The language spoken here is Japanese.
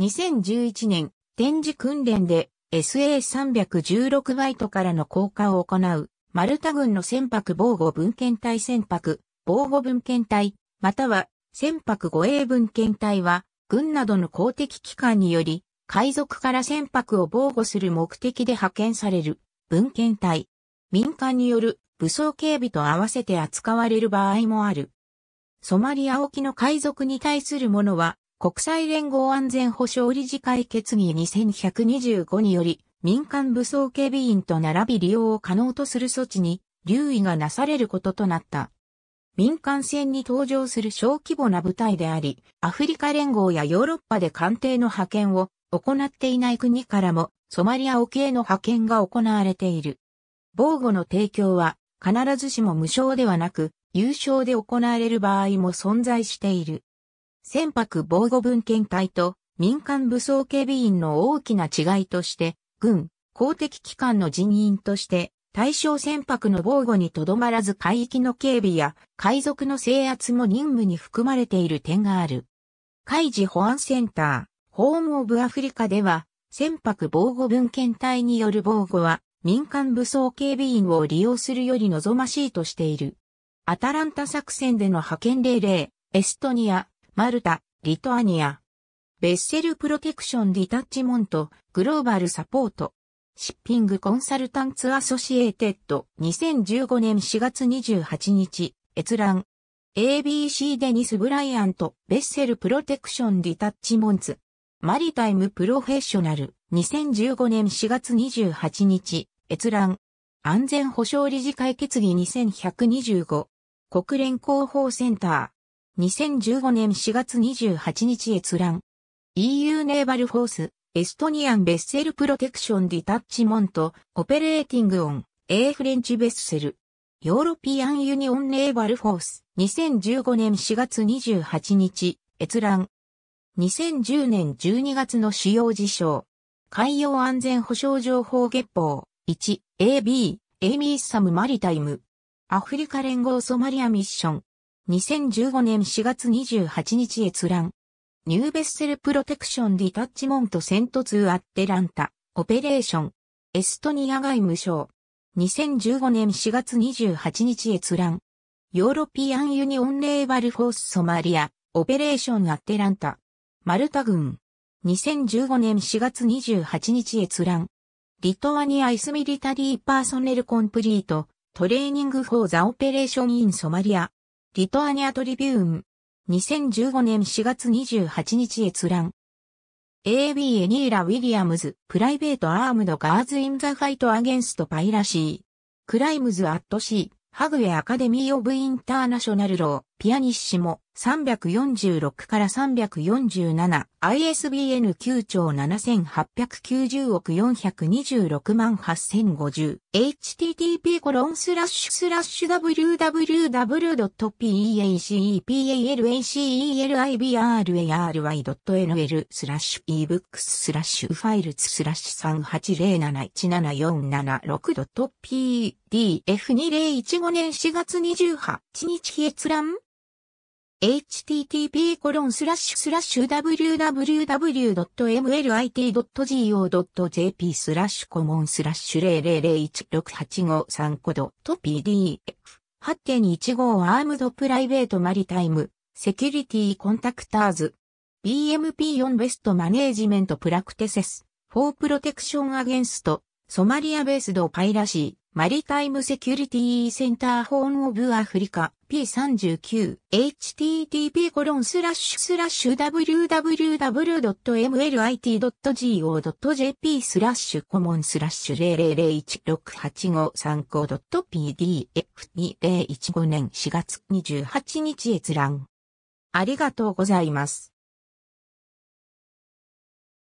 2011年、展示訓練で SA316 バイトからの降下を行う、マルタ軍の船舶防護文献隊船舶、防護文献隊、または船舶護衛文献隊は、軍などの公的機関により、海賊から船舶を防護する目的で派遣される文献隊。民間による武装警備と合わせて扱われる場合もある。ソマリア沖の海賊に対するものは、国際連合安全保障理事会決議2125により、民間武装警備員と並び利用を可能とする措置に留意がなされることとなった。民間船に登場する小規模な部隊であり、アフリカ連合やヨーロッパで艦艇の派遣を行っていない国からも、ソマリア沖への派遣が行われている。防護の提供は、必ずしも無償ではなく、有償で行われる場合も存在している。船舶防護文献隊と民間武装警備員の大きな違いとして、軍、公的機関の人員として、対象船舶の防護にとどまらず海域の警備や海賊の制圧も任務に含まれている点がある。海事保安センター、ホームオブアフリカでは、船舶防護文献隊による防護は、民間武装警備員を利用するより望ましいとしている。アタランタ作戦での派遣例例、エストニア、マルタ、リトアニア。ベッセルプロテクションディタッチモント、グローバルサポート。シッピングコンサルタンツアソシエーテッド2015年4月28日、閲覧。ABC デニス・ブライアント、ベッセルプロテクションディタッチモンツ。マリタイムプロフェッショナル2015年4月28日、閲覧。安全保障理事会決議2125。国連広報センター。2015年4月28日閲覧。EU ネーバルフォース、エストニアンベッセルプロテクションディタッチモント、オペレーティングオン、エフレンチベッセル。ヨーロピアンユニオンネーバルフォース、2015年4月28日、閲覧。2010年12月の主要事象。海洋安全保障情報月報。1、AB、エイミーサムマリタイム。アフリカ連合ソマリアミッション。2015年4月28日閲覧。ニューベッセルプロテクションディタッチモントセントーアッテランタ、オペレーション。エストニア外務省。2015年4月28日閲覧。ヨーロピアンユニオンレーバルフォースソマリア、オペレーションアッテランタ。マルタ軍。2015年4月28日閲覧。リトアニアイスミリタリーパーソネルコンプリート、トレーニングフォーザオペレーションインソマリア、リトアニアトリビューン。2015年4月28日閲覧。AB エニーラ・ウィリアムズ、プライベート・アームド・ガーズ・イン・ザ・ファイト・アゲンスト・パイラシー。クライムズ・アット・シー、ハグウェ・アカデミー・オブ・インターナショナル・ロー、ピアニッシモ。346から347、ISBN 9兆7890億426万8050、http コロンスラッシュスラッシュ www.peacepalacelibrary.nl スラッシュ ebooks スラッシュファイルスラッシュ3 8 0 7 1 7 4 7 6 p d f 2 0 1 5年4月28日日閲覧 http://www.mlit.go.jp スラッシュコモンスラッシュ0001685コドと PDF 8.15アームドプライベートマリタイムセキュリティコンタクターズ BMP4 ベストマネージメントプラクテセス4プロテクションアゲンストソマリアベースドパイラシーマリタイムセキュリティセンターホーンオブアフリカ P39 http コロンスラッシュスラッシュ www.mlit.go.jp スラッシュコモンスラッシュ 0001685.pdf2015 年4月28日閲覧。ありがとうございます。